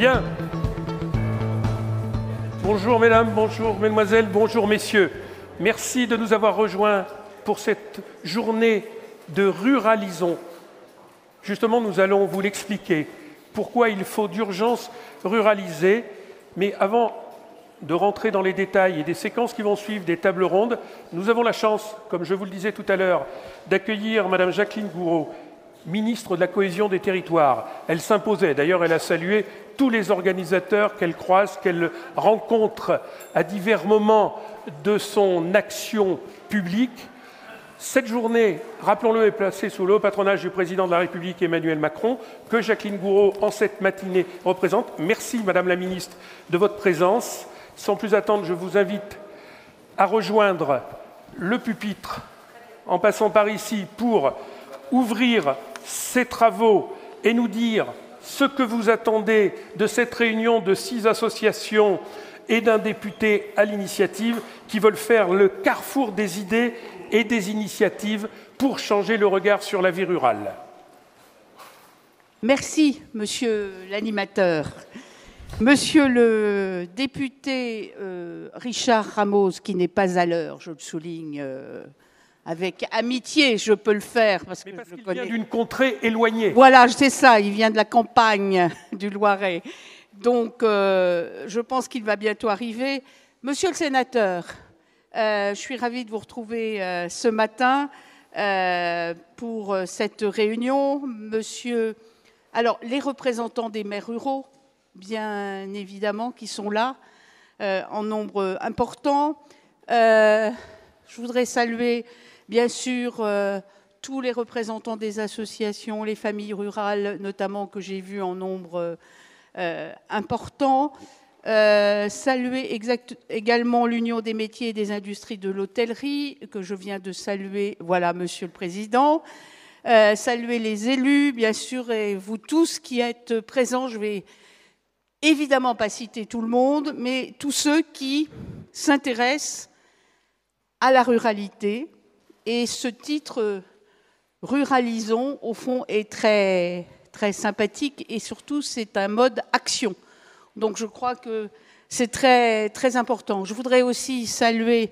Bien. Bonjour mesdames, bonjour mesdemoiselles, bonjour messieurs. Merci de nous avoir rejoints pour cette journée de ruralisons. Justement, nous allons vous l'expliquer, pourquoi il faut d'urgence ruraliser. Mais avant de rentrer dans les détails et des séquences qui vont suivre, des tables rondes, nous avons la chance, comme je vous le disais tout à l'heure, d'accueillir Madame Jacqueline Gouraud, ministre de la Cohésion des Territoires. Elle s'imposait, d'ailleurs elle a salué tous les organisateurs qu'elle croise, qu'elle rencontre à divers moments de son action publique. Cette journée, rappelons-le, est placée sous le haut patronage du président de la République Emmanuel Macron, que Jacqueline Gouraud, en cette matinée, représente. Merci, Madame la Ministre, de votre présence. Sans plus attendre, je vous invite à rejoindre le pupitre en passant par ici pour ouvrir ses travaux et nous dire ce que vous attendez de cette réunion de six associations et d'un député à l'initiative qui veulent faire le carrefour des idées et des initiatives pour changer le regard sur la vie rurale. Merci, monsieur l'animateur. Monsieur le député euh, Richard Ramos, qui n'est pas à l'heure, je le souligne, euh, avec amitié, je peux le faire parce Mais vient d'une contrée éloignée. Voilà, c'est ça. Il vient de la campagne du Loiret. Donc, euh, je pense qu'il va bientôt arriver. Monsieur le sénateur, euh, je suis ravie de vous retrouver euh, ce matin pour cette réunion. Monsieur, alors les représentants des maires ruraux, bien évidemment, qui sont là en nombre important. je voudrais saluer Bien sûr, euh, tous les représentants des associations, les familles rurales notamment, que j'ai vues en nombre euh, euh, important. saluer également l'Union des métiers et des industries de l'hôtellerie, que je viens de saluer, voilà, Monsieur le Président. saluer les élus, bien sûr, et vous tous qui êtes présents. Je vais évidemment pas citer tout le monde, mais tous ceux qui s'intéressent à la ruralité, et ce titre Ruralisons, au fond, est très, très sympathique et surtout, c'est un mode action. Donc je crois que c'est très, très important. Je voudrais aussi saluer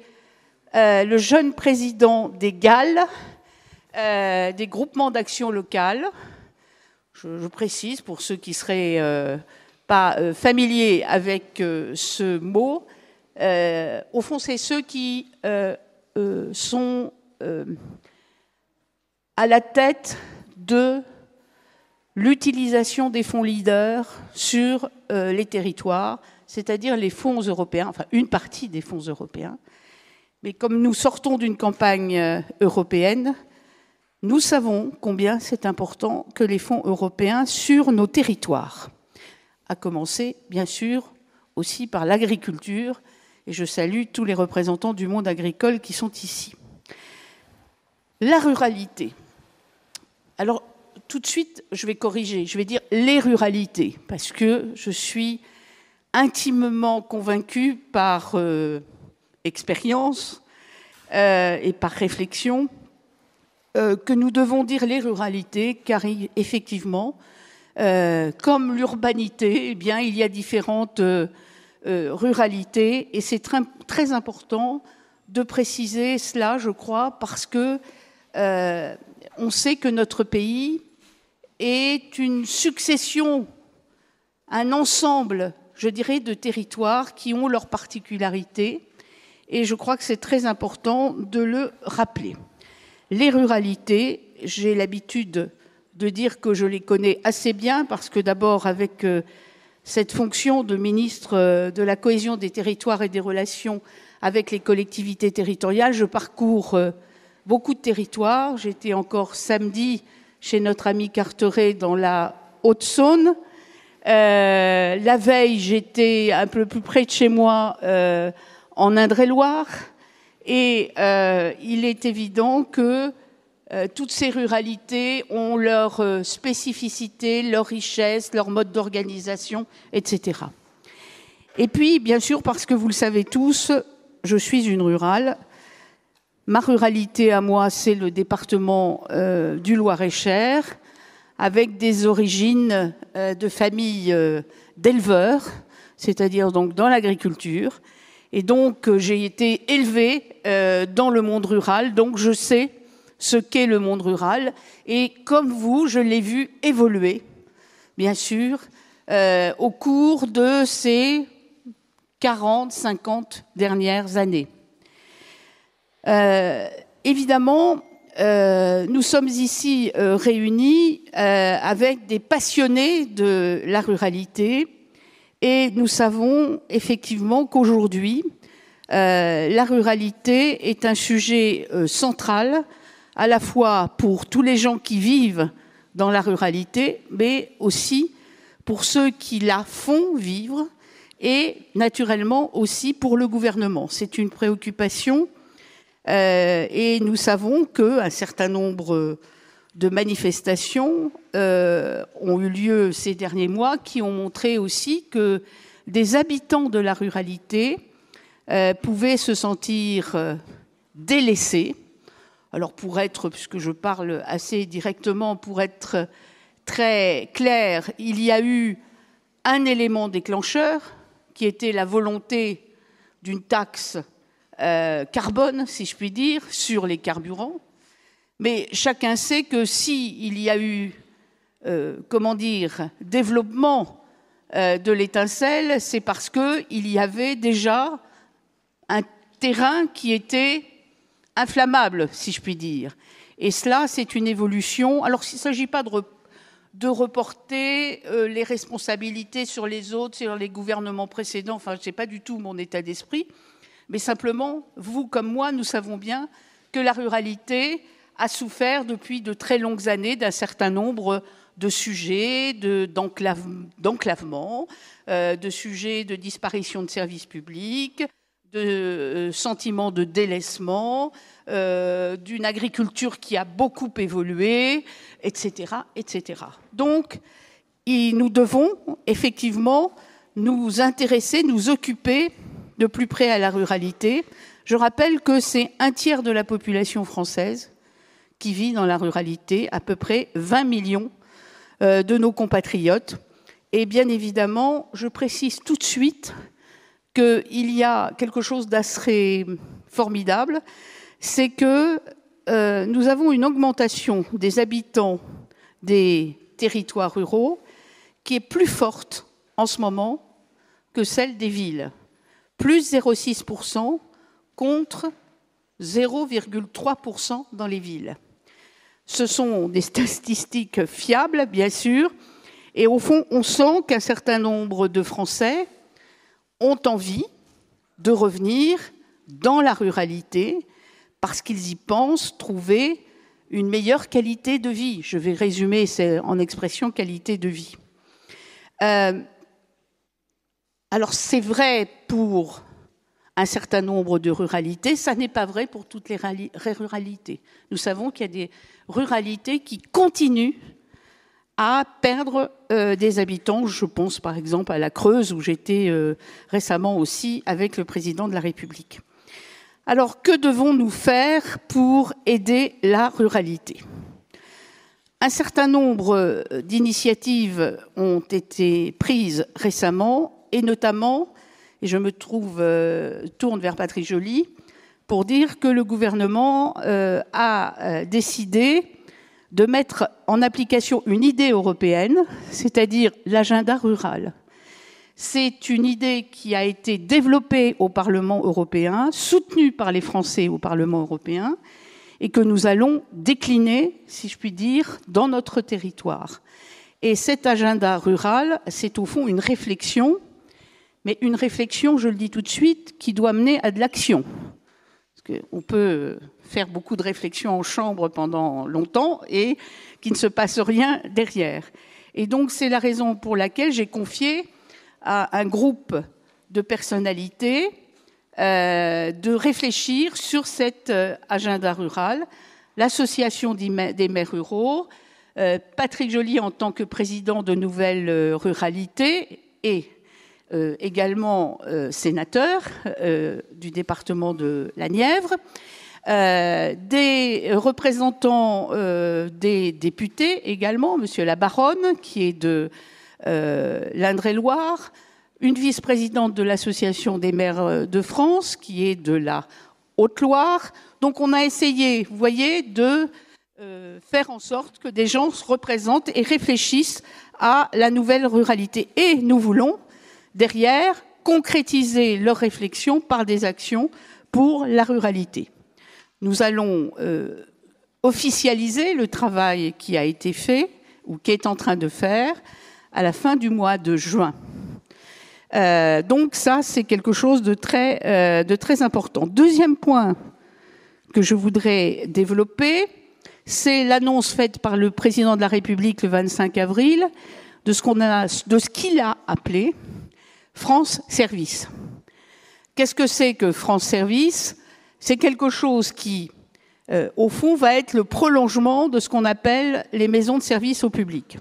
euh, le jeune président des GAL, euh, des groupements d'action locale. Je, précise pour ceux qui seraient euh, pas familiers avec ce mot. au fond, c'est ceux qui sont euh, à la tête de l'utilisation des fonds leaders sur euh, les territoires, c'est-à-dire les fonds européens, enfin une partie des fonds européens. Mais comme nous sortons d'une campagne euh, européenne, nous savons combien c'est important que les fonds européens sur nos territoires, à commencer bien sûr aussi par l'agriculture, et je salue tous les représentants du monde agricole qui sont ici. La ruralité. Alors, tout de suite, je vais corriger, je vais dire les ruralités, parce que je suis intimement convaincue par euh, expérience euh, et par réflexion euh, que nous devons dire les ruralités, car effectivement, comme l'urbanité, eh bien, il y a différentes ruralités, et c'est très, important de préciser cela, je crois, parce que euh, on sait que notre pays est une succession, un ensemble, je dirais, de territoires qui ont leurs particularités. Et je crois que c'est très important de le rappeler. Les ruralités, j'ai l'habitude de dire que je les connais assez bien parce que d'abord avec euh, cette fonction de ministre euh, de la cohésion des territoires et des relations avec les collectivités territoriales, je parcours beaucoup de territoires. J'étais encore samedi chez notre ami Carteret dans la Haute-Saône. Euh, la veille, j'étais un peu plus près de chez moi euh, en Indre-et-Loire. Et euh, il est évident que toutes ces ruralités ont leurs spécificités, leurs richesses, leur mode d'organisation, etc. Et puis, bien sûr, parce que vous le savez tous, je suis une rurale, Ma ruralité à moi, c'est le département euh, du Loir-et-Cher, avec des origines euh, de famille euh, d'éleveurs, c'est-à-dire donc dans l'agriculture. Et donc j'ai été élevée dans le monde rural, donc je sais ce qu'est le monde rural. Et comme vous, je l'ai vu évoluer, bien sûr, au cours de ces 40, 50 dernières années. Euh, évidemment, euh, nous sommes ici euh, réunis avec des passionnés de la ruralité et nous savons effectivement qu'aujourd'hui, la ruralité est un sujet central à la fois pour tous les gens qui vivent dans la ruralité, mais aussi pour ceux qui la font vivre et naturellement aussi pour le gouvernement. C'est une préoccupation euh, et nous savons qu'un certain nombre de manifestations euh, ont eu lieu ces derniers mois qui ont montré aussi que des habitants de la ruralité euh, pouvaient se sentir délaissés. Alors pour être, puisque je parle assez directement, pour être très clair, il y a eu un élément déclencheur qui était la volonté d'une taxe euh, carbone, si je puis dire, sur les carburants. Mais chacun sait que s'il y a eu, euh, comment dire, développement euh, de l'étincelle, c'est parce qu'il y avait déjà un terrain qui était inflammable, si je puis dire. Et cela, c'est une évolution. Alors, il ne s'agit pas de, reporter les responsabilités sur les autres, sur les gouvernements précédents, enfin, ce n'est pas du tout mon état d'esprit, mais simplement, vous comme moi, nous savons bien que la ruralité a souffert depuis de très longues années d'un certain nombre de sujets d'enclavement, de, euh, de sujets de disparition de services publics, de euh, sentiments de délaissement, euh, d'une agriculture qui a beaucoup évolué, etc., Donc, nous devons effectivement nous intéresser, nous occuper de plus près à la ruralité. Je rappelle que c'est un tiers de la population française qui vit dans la ruralité, à peu près 20 millions euh, de nos compatriotes. Et bien évidemment, je précise tout de suite qu'il y a quelque chose d'assez formidable, c'est que euh, nous avons une augmentation des habitants des territoires ruraux qui est plus forte en ce moment que celle des villes plus 0,6% contre 0,3% dans les villes. Ce sont des statistiques fiables, bien sûr, et au fond, on sent qu'un certain nombre de Français ont envie de revenir dans la ruralité parce qu'ils y pensent trouver une meilleure qualité de vie. Je vais résumer en expression qualité de vie. Euh, alors c'est vrai pour un certain nombre de ruralités, ça n'est pas vrai pour toutes les ruralités. Nous savons qu'il y a des ruralités qui continuent à perdre euh, des habitants. Je pense par exemple à la Creuse où j'étais euh, récemment aussi avec le président de la République. Alors que devons-nous faire pour aider la ruralité Un certain nombre euh, d'initiatives ont été prises récemment et notamment, et je me trouve, euh, tourne vers Patrick Joly, pour dire que le gouvernement euh, a euh, décidé de mettre en application une idée européenne, c'est-à-dire l'agenda rural. C'est une idée qui a été développée au Parlement européen, soutenue par les Français au Parlement européen, et que nous allons décliner, si je puis dire, dans notre territoire. Et cet agenda rural, c'est au fond une réflexion mais une réflexion, je le dis tout de suite, qui doit mener à de l'action. Parce qu'on peut faire beaucoup de réflexions en chambre pendant longtemps et qu'il ne se passe rien derrière. Et donc c'est la raison pour laquelle j'ai confié à un groupe de personnalités euh, de réfléchir sur cet euh, agenda rural, l'association des maires ruraux, euh, Patrick Joly en tant que président de Nouvelle Ruralité et euh, également euh, sénateur euh, du département de la Nièvre, des représentants des députés également, Monsieur la Baronne, qui est de l'Indre-et-Loire, une vice-présidente de l'Association des maires de France, qui est de la Haute-Loire. Donc on a essayé, vous voyez, de faire en sorte que des gens se représentent et réfléchissent à la nouvelle ruralité. Et nous voulons, Derrière, concrétiser leurs réflexions par des actions pour la ruralité. Nous allons euh, officialiser le travail qui a été fait ou qui est en train de faire à la fin du mois de juin. Euh, donc ça, c'est quelque chose euh, de très, important. Deuxième point que je voudrais développer, c'est l'annonce faite par le président de la République le 25 avril de ce qu'il a appelé France Service. Qu'est-ce que c'est que France Service C'est quelque chose qui, euh, au fond, va être le prolongement de ce qu'on appelle les maisons de service au public.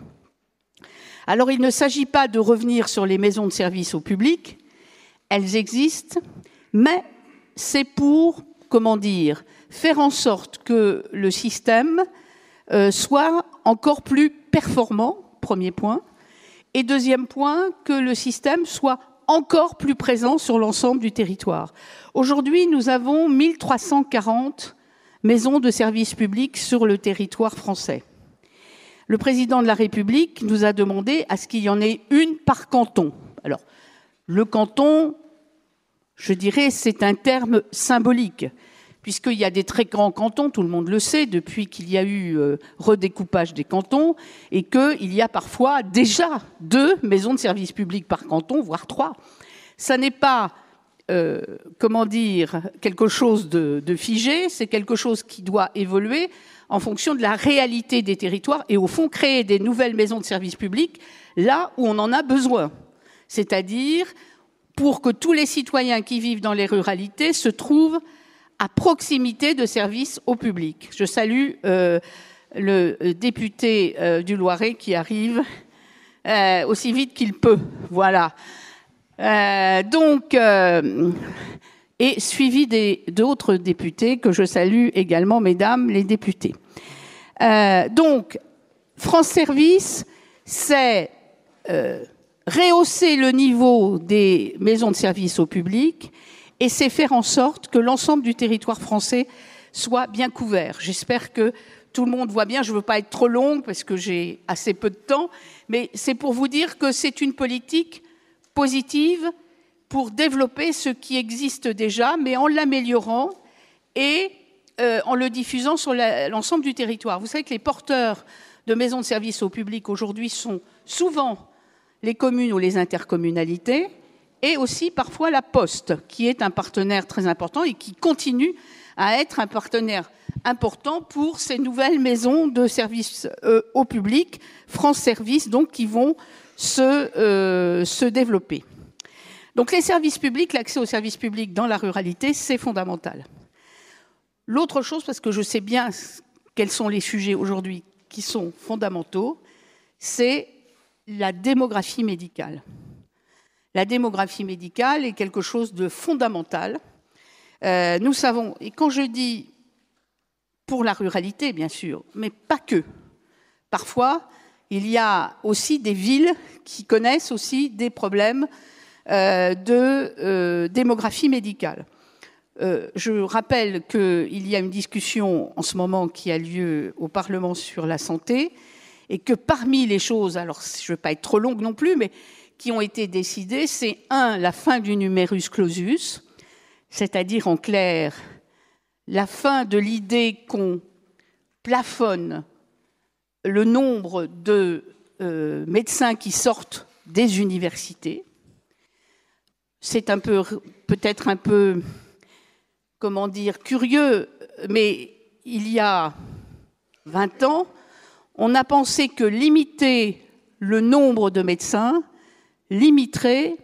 Alors il ne s'agit pas de revenir sur les maisons de service au public, elles existent, mais c'est pour, comment dire, faire en sorte que le système euh, soit encore plus performant, premier point, et deuxième point, que le système soit encore plus présent sur l'ensemble du territoire. Aujourd'hui, nous avons 1340 maisons de services publics sur le territoire français. Le président de la République nous a demandé à ce qu'il y en ait une par canton. Alors, le canton, je dirais, c'est un terme symbolique puisqu'il y a des très grands cantons, tout le monde le sait, depuis qu'il y a eu euh, redécoupage des cantons, et qu'il y a parfois déjà deux maisons de service public par canton, voire trois. Ça n'est pas, euh, comment dire, quelque chose de, de figé, c'est quelque chose qui doit évoluer en fonction de la réalité des territoires et au fond créer des nouvelles maisons de service public là où on en a besoin. C'est-à-dire pour que tous les citoyens qui vivent dans les ruralités se trouvent à proximité de services au public. Je salue euh, le euh, député euh, du Loiret qui arrive aussi vite qu'il peut. Voilà. donc, et suivi d'autres députés que je salue également, mesdames les députés. donc, France Service, c'est rehausser le niveau des maisons de services au public et c'est faire en sorte que l'ensemble du territoire français soit bien couvert. J'espère que tout le monde voit bien, je ne veux pas être trop longue parce que j'ai assez peu de temps, mais c'est pour vous dire que c'est une politique positive pour développer ce qui existe déjà, mais en l'améliorant et euh, en le diffusant sur l'ensemble du territoire. Vous savez que les porteurs de maisons de services au public aujourd'hui sont souvent les communes ou les intercommunalités et aussi parfois la Poste, qui est un partenaire très important et qui continue à être un partenaire important pour ces nouvelles maisons de services euh, au public, France Service, donc qui vont se, euh, se développer. Donc les services publics, l'accès aux services publics dans la ruralité, c'est fondamental. L'autre chose, parce que je sais bien quels sont les sujets aujourd'hui qui sont fondamentaux, c'est la démographie médicale la démographie médicale est quelque chose de fondamental. Euh, nous savons, et quand je dis pour la ruralité, bien sûr, mais pas que. Parfois, il y a aussi des villes qui connaissent aussi des problèmes euh, de euh, démographie médicale. je rappelle qu'il y a une discussion en ce moment qui a lieu au Parlement sur la santé et que parmi les choses, alors je ne veux pas être trop longue non plus, mais qui ont été décidés, c'est un, la fin du numerus clausus, c'est-à-dire en clair, la fin de l'idée qu'on plafonne le nombre de euh, médecins qui sortent des universités. C'est un peu, peut-être un peu, comment dire, curieux, mais il y a 20 ans, on a pensé que limiter le nombre de médecins, limiterait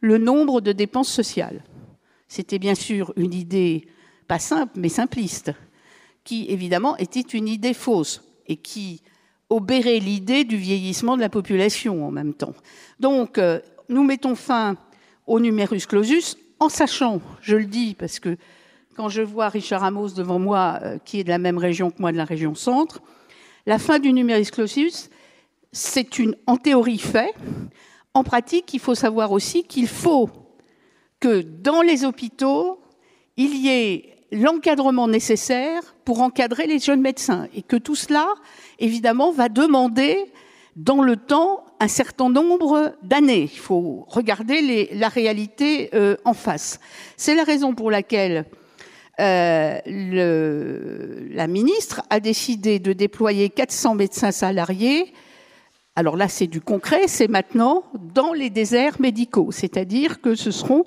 le nombre de dépenses sociales. C'était bien sûr une idée pas simple, mais simpliste, qui évidemment était une idée fausse et qui obérait l'idée du vieillissement de la population en même temps. Donc, euh, nous mettons fin au numerus clausus en sachant, je le dis parce que quand je vois Richard Ramos devant moi, euh, qui est de la même région que moi, de la région centre, la fin du numerus clausus, c'est une en théorie fait, en pratique, il faut savoir aussi qu'il faut que dans les hôpitaux, il y ait l'encadrement nécessaire pour encadrer les jeunes médecins et que tout cela, évidemment, va demander dans le temps un certain nombre d'années. Il faut regarder la réalité euh, en face. C'est la raison pour laquelle euh, la ministre a décidé de déployer 400 médecins salariés alors là, c'est du concret, c'est maintenant dans les déserts médicaux, c'est-à-dire que ce seront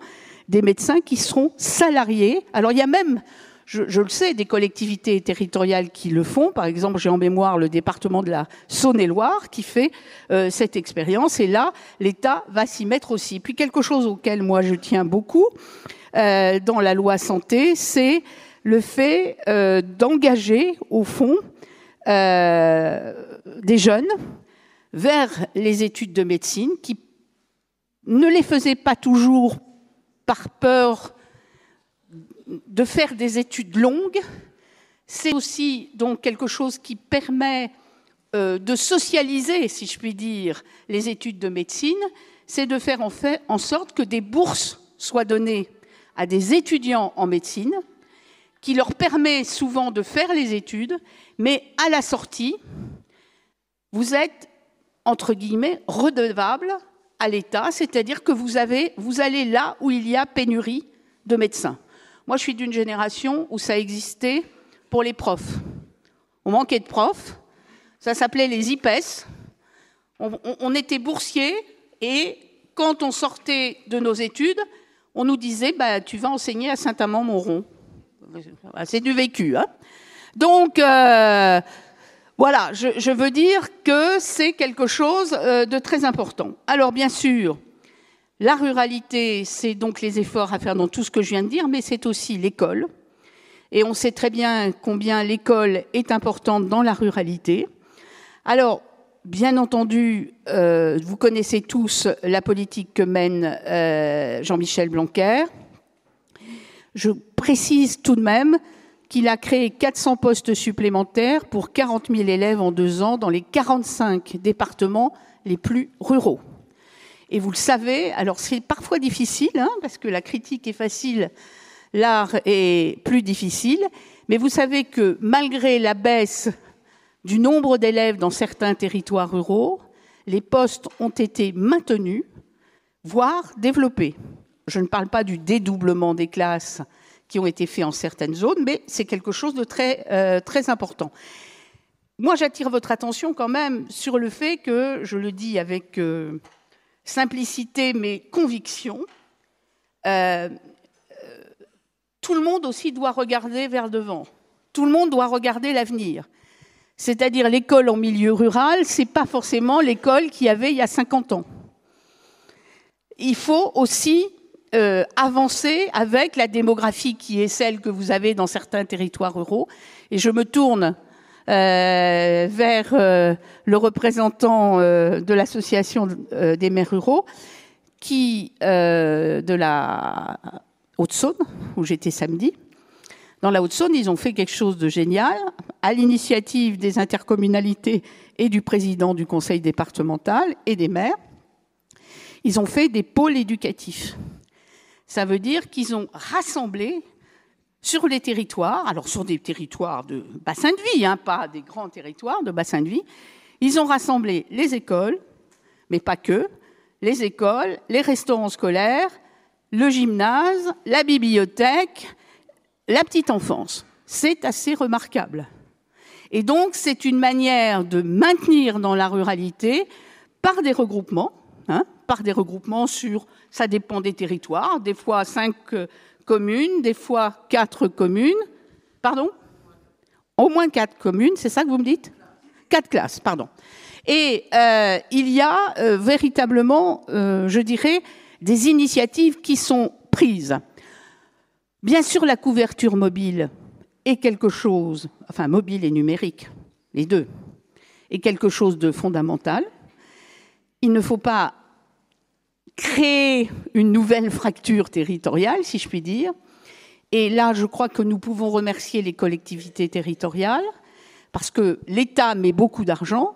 des médecins qui seront salariés. Alors il y a même, je, le sais, des collectivités territoriales qui le font. Par exemple, j'ai en mémoire le département de la Saône-et-Loire qui fait euh, cette expérience. Et là, l'État va s'y mettre aussi. Puis quelque chose auquel moi je tiens beaucoup euh, dans la loi santé, c'est le fait euh, d'engager, au fond, des jeunes vers les études de médecine, qui ne les faisaient pas toujours par peur de faire des études longues. C'est aussi donc quelque chose qui permet euh, de socialiser, si je puis dire, les études de médecine, c'est de faire en, fait en sorte que des bourses soient données à des étudiants en médecine, qui leur permet souvent de faire les études, mais à la sortie, vous êtes entre guillemets, redevable à l'État, c'est-à-dire que vous, avez, vous allez là où il y a pénurie de médecins. Moi, je suis d'une génération où ça existait pour les profs. On manquait de profs, ça s'appelait les IPES, on, était boursiers et quand on sortait de nos études, on nous disait bah, Tu vas enseigner à Saint-Amand-Montrond. Bah, c'est du vécu. Hein. Donc, euh, voilà, je, veux dire que c'est quelque chose euh, de très important. Alors bien sûr, la ruralité, c'est donc les efforts à faire dans tout ce que je viens de dire, mais c'est aussi l'école. Et on sait très bien combien l'école est importante dans la ruralité. Alors, bien entendu, euh, vous connaissez tous la politique que mène euh, Jean-Michel Blanquer. Je précise tout de même qu'il a créé 400 postes supplémentaires pour 40 000 élèves en deux ans dans les 45 départements les plus ruraux. Et vous le savez, alors c'est parfois difficile, hein, parce que la critique est facile, l'art est plus difficile, mais vous savez que malgré la baisse du nombre d'élèves dans certains territoires ruraux, les postes ont été maintenus, voire développés. Je ne parle pas du dédoublement des classes qui ont été faits en certaines zones, mais c'est quelque chose de très, euh, très important. Moi, j'attire votre attention quand même sur le fait que, je le dis avec euh, simplicité mais conviction, euh, tout le monde aussi doit regarder vers devant. Tout le monde doit regarder l'avenir. C'est-à-dire l'école en milieu rural, ce n'est pas forcément l'école qu'il y avait il y a 50 ans. Il faut aussi euh, avancer avec la démographie qui est celle que vous avez dans certains territoires ruraux. Et je me tourne euh, vers euh, le représentant de l'association des maires ruraux, qui de la Haute-Saône, où j'étais samedi. Dans la Haute-Saône, ils ont fait quelque chose de génial, à l'initiative des intercommunalités et du président du conseil départemental et des maires. Ils ont fait des pôles éducatifs. Ça veut dire qu'ils ont rassemblé sur les territoires, alors sur des territoires de bassin de vie, hein, pas des grands territoires de bassin de vie, ils ont rassemblé les écoles, mais pas que, les écoles, les restaurants scolaires, le gymnase, la bibliothèque, la petite enfance. C'est assez remarquable. Et donc, c'est une manière de maintenir dans la ruralité, par des regroupements, hein, par des regroupements sur, ça dépend des territoires, des fois cinq euh, communes, des fois quatre communes. Pardon Au moins quatre communes, c'est ça que vous me dites Quatre classes, pardon. Et euh, il y a euh, véritablement, je dirais, des initiatives qui sont prises. Bien sûr, la couverture mobile est quelque chose, enfin mobile et numérique, les deux, est quelque chose de fondamental. Il ne faut pas créer une nouvelle fracture territoriale, si je puis dire. Et là, je crois que nous pouvons remercier les collectivités territoriales, parce que l'État met beaucoup d'argent,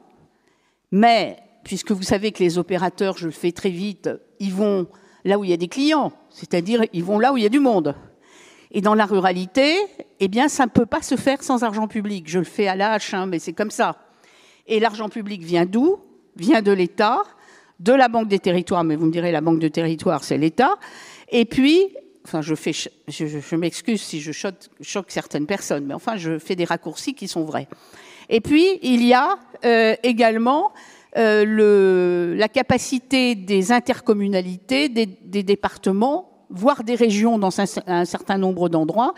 mais puisque vous savez que les opérateurs, je le fais très vite, ils vont là où il y a des clients, c'est-à-dire ils vont là où il y a du monde. Et dans la ruralité, eh bien, ça ne peut pas se faire sans argent public. Je le fais à la hein, mais c'est comme ça. Et l'argent public vient d'où Vient de l'État de la Banque des territoires, mais vous me direz la Banque des territoires, c'est l'État, et puis enfin je fais, je, m'excuse si je choque, certaines personnes, mais enfin je fais des raccourcis qui sont vrais. Et puis il y a euh, également euh, le, la capacité des intercommunalités, des, départements, voire des régions dans un, certain nombre d'endroits,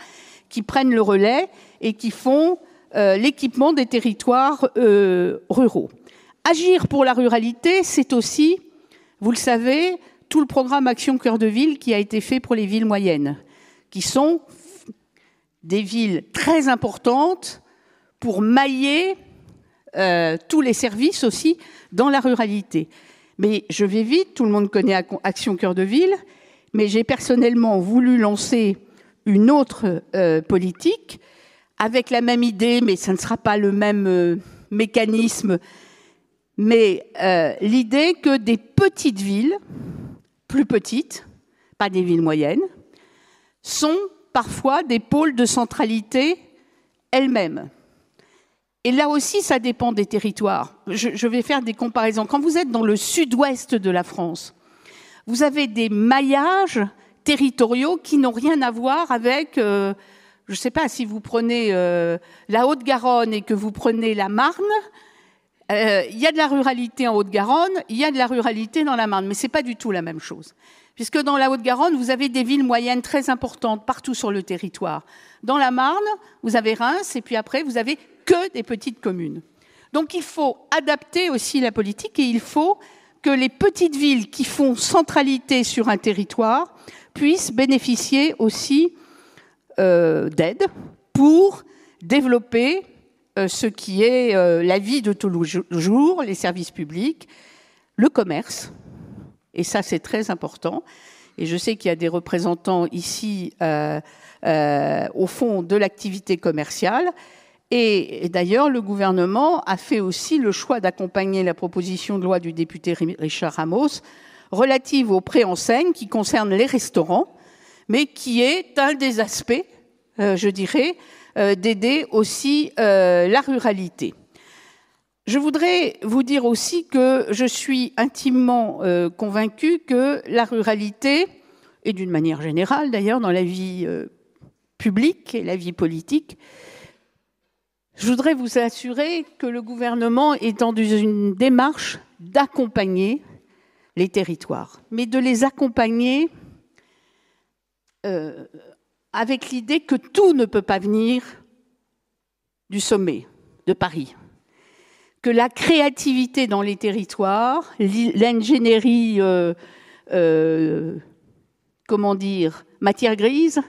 qui prennent le relais et qui font euh, l'équipement des territoires ruraux. Agir pour la ruralité, c'est aussi, vous le savez, tout le programme Action Cœur de Ville qui a été fait pour les villes moyennes, qui sont des villes très importantes pour mailler euh, tous les services aussi dans la ruralité. Mais je vais vite, tout le monde connaît Action Cœur de Ville, mais j'ai personnellement voulu lancer une autre euh, politique avec la même idée, mais ça ne sera pas le même euh, mécanisme mais euh, l'idée que des petites villes, plus petites, pas des villes moyennes, sont parfois des pôles de centralité elles-mêmes. Et là aussi, ça dépend des territoires. Je, vais faire des comparaisons. Quand vous êtes dans le sud-ouest de la France, vous avez des maillages territoriaux qui n'ont rien à voir avec, euh, je ne sais pas, si vous prenez euh, la Haute-Garonne et que vous prenez la Marne, euh, il y a de la ruralité en Haute-Garonne, il y a de la ruralité dans la Marne, mais ce n'est pas du tout la même chose. Puisque dans la Haute-Garonne, vous avez des villes moyennes très importantes partout sur le territoire. Dans la Marne, vous avez Reims, et puis après, vous avez que des petites communes. Donc il faut adapter aussi la politique et il faut que les petites villes qui font centralité sur un territoire puissent bénéficier aussi euh, d'aide pour développer euh, ce qui est euh, la vie de tous les jours, les services publics, le commerce. Et ça, c'est très important. Et je sais qu'il y a des représentants ici, euh, au fond, de l'activité commerciale. Et, d'ailleurs, le gouvernement a fait aussi le choix d'accompagner la proposition de loi du député Richard Ramos relative aux préenseignes qui concerne les restaurants, mais qui est un des aspects, je dirais, euh, d'aider aussi euh, la ruralité. Je voudrais vous dire aussi que je suis intimement euh, convaincue que la ruralité, et d'une manière générale d'ailleurs dans la vie publique et la vie politique, je voudrais vous assurer que le gouvernement est dans une démarche d'accompagner les territoires, mais de les accompagner avec l'idée que tout ne peut pas venir du sommet de Paris, que la créativité dans les territoires, l'ingénierie, euh, euh, comment dire, matière grise,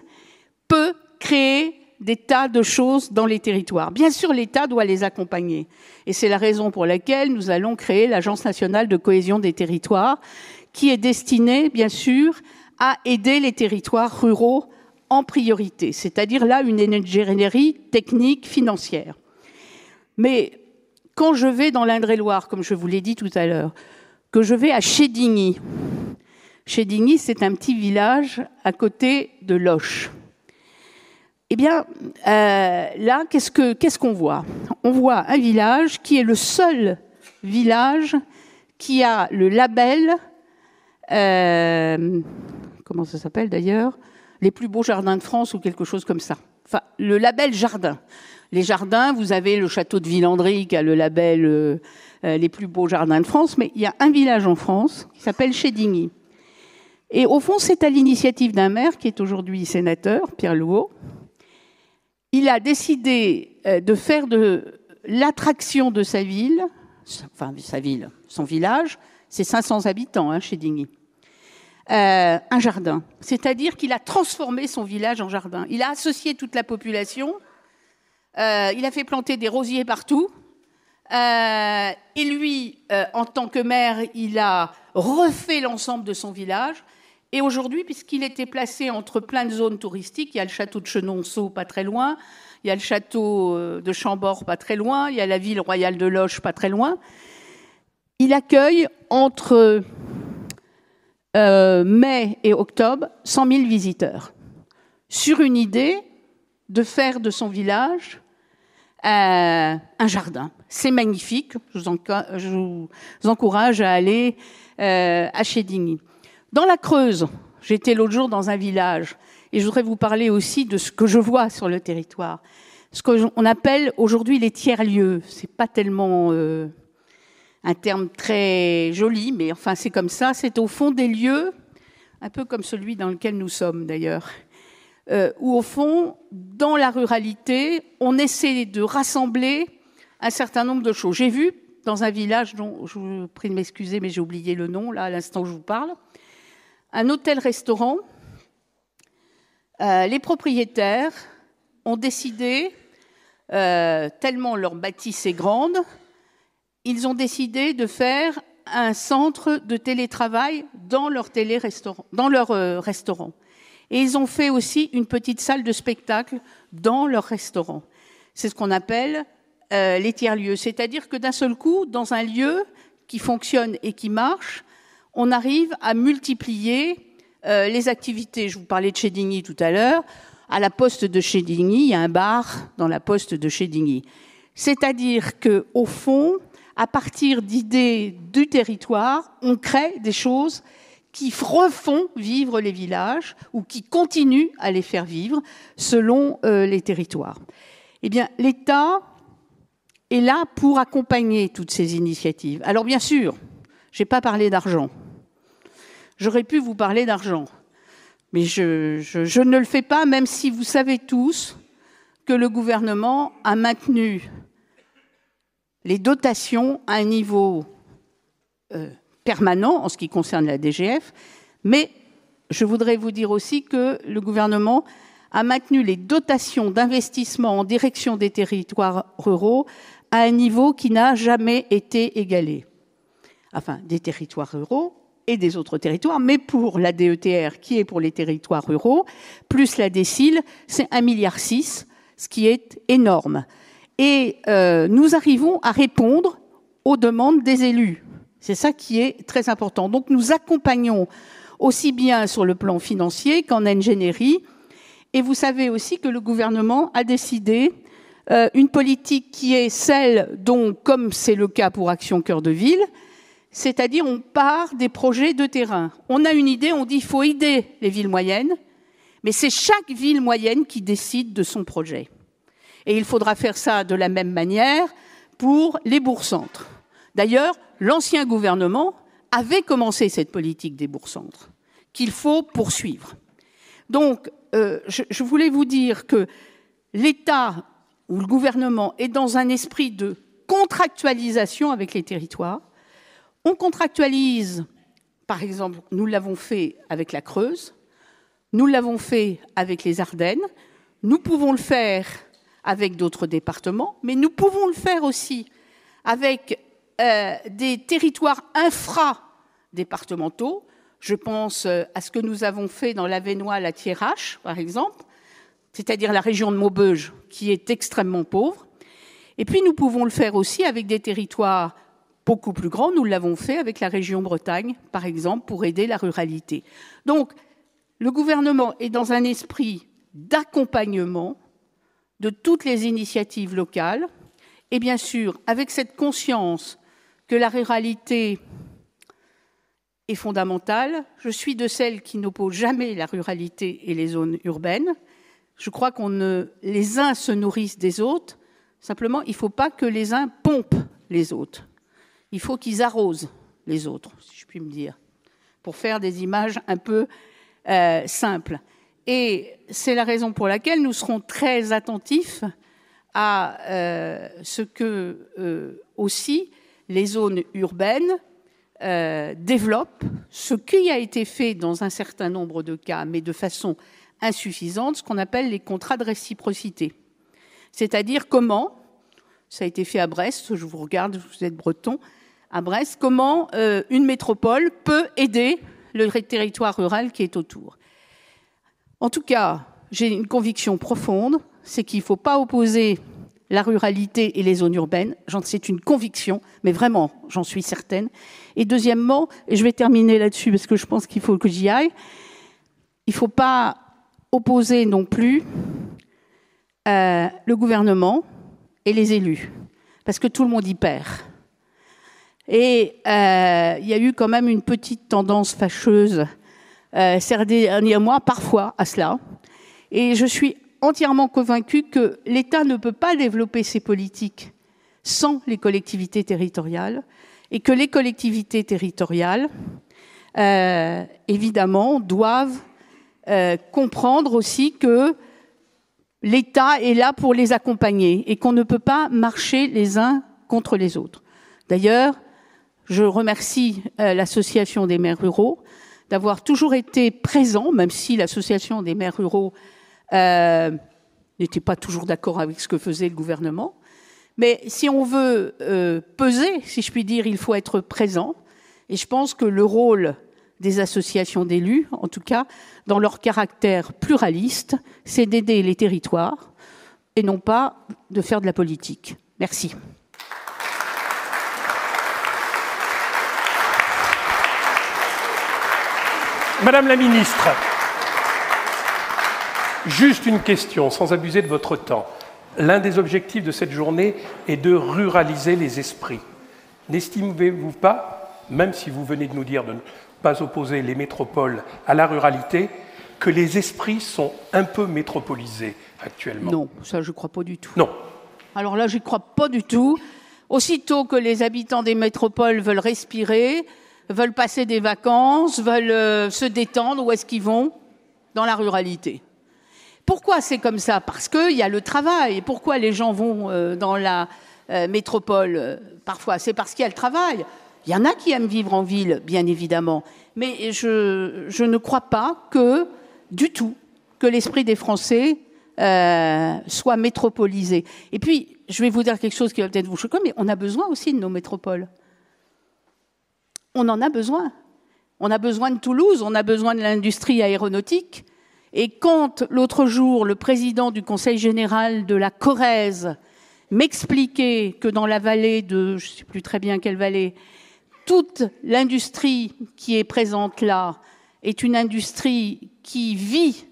peut créer des tas de choses dans les territoires. Bien sûr, l'État doit les accompagner. Et c'est la raison pour laquelle nous allons créer l'Agence nationale de cohésion des territoires, qui est destinée, bien sûr, à aider les territoires ruraux en priorité, c'est-à-dire là une ingénierie technique, financière. Mais quand je vais dans l'Indre-et-Loire, comme je vous l'ai dit tout à l'heure, que je vais à Chédigny, Chédigny, c'est un petit village à côté de Loche. Eh bien, euh, là, qu'est-ce qu'on voit On voit un village qui est le seul village qui a le label, euh, comment ça s'appelle d'ailleurs les plus beaux jardins de France ou quelque chose comme ça. Enfin, le label jardin. Les jardins, vous avez le château de Villandry qui a le label euh, euh, les plus beaux jardins de France, mais il y a un village en France qui s'appelle Chédigny. Et au fond, c'est à l'initiative d'un maire qui est aujourd'hui sénateur, Pierre Louot. Il a décidé euh, de faire de l'attraction de sa ville, enfin sa ville, son village, c'est 500 habitants, hein, Chédigny euh, un jardin. C'est-à-dire qu'il a transformé son village en jardin. Il a associé toute la population. Euh, il a fait planter des rosiers partout. Euh, et lui, en tant que maire, il a refait l'ensemble de son village. Et aujourd'hui, puisqu'il était placé entre plein de zones touristiques, il y a le château de Chenonceau, pas très loin, il y a le château de Chambord, pas très loin, il y a la ville royale de Loche, pas très loin, il accueille entre euh, mai et octobre, 100 000 visiteurs, sur une idée de faire de son village euh, un jardin. C'est magnifique, je vous, encourage à aller euh, à Chédigny. Dans la Creuse, j'étais l'autre jour dans un village, et je voudrais vous parler aussi de ce que je vois sur le territoire. Ce qu'on appelle aujourd'hui les tiers-lieux, c'est pas tellement un terme très joli, mais enfin c'est comme ça, c'est au fond des lieux, un peu comme celui dans lequel nous sommes d'ailleurs, euh, où au fond, dans la ruralité, on essaie de rassembler un certain nombre de choses. J'ai vu dans un village dont je vous prie de m'excuser, mais j'ai oublié le nom là à l'instant où je vous parle, un hôtel-restaurant. Euh, les propriétaires ont décidé, euh, tellement leur bâtisse est grande, ils ont décidé de faire un centre de télétravail dans leur, télé -restaurant, dans leur euh, restaurant. Et ils ont fait aussi une petite salle de spectacle dans leur restaurant. C'est ce qu'on appelle euh, les tiers-lieux. C'est-à-dire que d'un seul coup, dans un lieu qui fonctionne et qui marche, on arrive à multiplier euh, les activités. Je vous parlais de Chedigny tout à l'heure. À la poste de Chedigny, il y a un bar dans la poste de Chedigny. C'est-à-dire que, au fond, à partir d'idées du territoire, on crée des choses qui refont vivre les villages ou qui continuent à les faire vivre selon euh, les territoires. Eh bien, l'État est là pour accompagner toutes ces initiatives. Alors, bien sûr, je n'ai pas parlé d'argent. J'aurais pu vous parler d'argent, mais je, ne le fais pas, même si vous savez tous que le gouvernement a maintenu les dotations à un niveau euh, permanent en ce qui concerne la DGF, mais je voudrais vous dire aussi que le gouvernement a maintenu les dotations d'investissement en direction des territoires ruraux à un niveau qui n'a jamais été égalé. Enfin, des territoires ruraux et des autres territoires, mais pour la DETR, qui est pour les territoires ruraux, plus la DECIL, c'est 1,6 milliard, ce qui est énorme. Et euh, nous arrivons à répondre aux demandes des élus. C'est ça qui est très important. Donc nous accompagnons aussi bien sur le plan financier qu'en ingénierie. Et vous savez aussi que le gouvernement a décidé euh, une politique qui est celle dont, comme c'est le cas pour Action Cœur de Ville, c'est-à-dire on part des projets de terrain. On a une idée, on dit il faut aider les villes moyennes, mais c'est chaque ville moyenne qui décide de son projet. Et il faudra faire ça de la même manière pour les bourgs-centres. D'ailleurs, l'ancien gouvernement avait commencé cette politique des bourgs-centres, qu'il faut poursuivre. Donc, euh, je voulais vous dire que l'État ou le gouvernement est dans un esprit de contractualisation avec les territoires. On contractualise, par exemple, nous l'avons fait avec la Creuse, nous l'avons fait avec les Ardennes, nous pouvons le faire avec d'autres départements, mais nous pouvons le faire aussi avec euh, des territoires infra-départementaux. Je pense euh, à ce que nous avons fait dans l'Avenois, la Thierrache, par exemple, c'est-à-dire la région de Maubeuge, qui est extrêmement pauvre. Et puis nous pouvons le faire aussi avec des territoires beaucoup plus grands. Nous l'avons fait avec la région Bretagne, par exemple, pour aider la ruralité. Donc, le gouvernement est dans un esprit d'accompagnement de toutes les initiatives locales. Et bien sûr, avec cette conscience que la ruralité est fondamentale, je suis de celles qui n'opposent jamais la ruralité et les zones urbaines. Je crois qu'on les uns se nourrissent des autres. Simplement, il ne faut pas que les uns pompent les autres. Il faut qu'ils arrosent les autres, si je puis me dire, pour faire des images un peu euh, simples. Et c'est la raison pour laquelle nous serons très attentifs à euh, ce que euh, aussi les zones urbaines euh, développent ce qui a été fait dans un certain nombre de cas, mais de façon insuffisante, ce qu'on appelle les contrats de réciprocité. C'est-à-dire comment, ça a été fait à Brest, je vous regarde, vous êtes breton, à Brest, comment une métropole peut aider le territoire rural qui est autour. En tout cas, j'ai une conviction profonde, c'est qu'il ne faut pas opposer la ruralité et les zones urbaines. C'est une conviction, mais vraiment, j'en suis certaine. Et deuxièmement, et je vais terminer là-dessus parce que je pense qu'il faut que j'y aille, il ne faut pas opposer non plus euh, le gouvernement et les élus, parce que tout le monde y perd. Et euh, il y a eu quand même une petite tendance fâcheuse ces euh, derniers mois, parfois à cela. Et je suis entièrement convaincue que l'État ne peut pas développer ses politiques sans les collectivités territoriales et que les collectivités territoriales, euh, évidemment, doivent euh, comprendre aussi que l'État est là pour les accompagner et qu'on ne peut pas marcher les uns contre les autres. D'ailleurs, je remercie l'Association des maires ruraux d'avoir toujours été présent, même si l'association des maires ruraux euh, n'était pas toujours d'accord avec ce que faisait le gouvernement. Mais si on veut euh, peser, si je puis dire, il faut être présent. Et je pense que le rôle des associations d'élus, en tout cas, dans leur caractère pluraliste, c'est d'aider les territoires et non pas de faire de la politique. Merci. Madame la ministre, juste une question, sans abuser de votre temps. L'un des objectifs de cette journée est de ruraliser les esprits. N'estimez-vous pas, même si vous venez de nous dire de ne pas opposer les métropoles à la ruralité, que les esprits sont un peu métropolisés actuellement Non, ça je ne crois pas du tout. Non. Alors là, je n'y crois pas du tout. Aussitôt que les habitants des métropoles veulent respirer, veulent passer des vacances, veulent euh, se détendre, où est-ce qu'ils vont Dans la ruralité. Pourquoi c'est comme ça Parce qu'il y a le travail. Pourquoi les gens vont euh, dans la euh, métropole parfois C'est parce qu'il y a le travail. Il y en a qui aiment vivre en ville, bien évidemment. Mais je, ne crois pas que, du tout, que l'esprit des Français soit métropolisé. Et puis, je vais vous dire quelque chose qui va peut-être vous choquer, mais on a besoin aussi de nos métropoles on en a besoin. On a besoin de Toulouse, on a besoin de l'industrie aéronautique. Et quand l'autre jour, le président du Conseil général de la Corrèze m'expliquait que dans la vallée de, je ne sais plus très bien quelle vallée, toute l'industrie qui est présente là est une industrie qui vit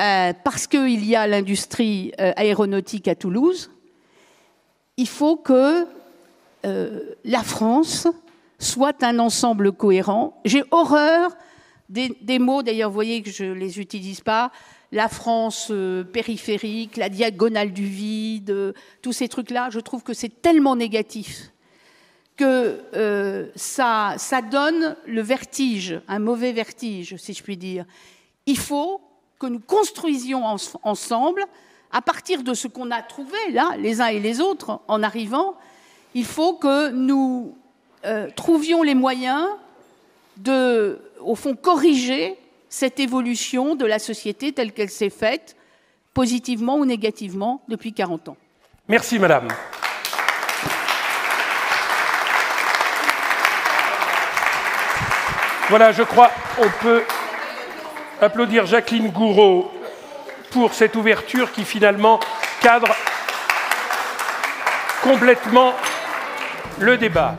euh, parce qu'il y a l'industrie euh, aéronautique à Toulouse, il faut que euh, la France soit un ensemble cohérent. J'ai horreur des, mots, d'ailleurs, vous voyez que je ne les utilise pas, la France euh, périphérique, la diagonale du vide, euh, tous ces trucs-là, je trouve que c'est tellement négatif que euh, ça, donne le vertige, un mauvais vertige, si je puis dire. Il faut que nous construisions ensemble, à partir de ce qu'on a trouvé là, les uns et les autres, en arrivant, il faut que nous euh, trouvions les moyens de, au fond, corriger cette évolution de la société telle qu'elle s'est faite, positivement ou négativement, depuis 40 ans. Merci, Madame. Voilà, je crois qu'on peut applaudir Jacqueline Gouraud pour cette ouverture qui finalement cadre complètement le débat.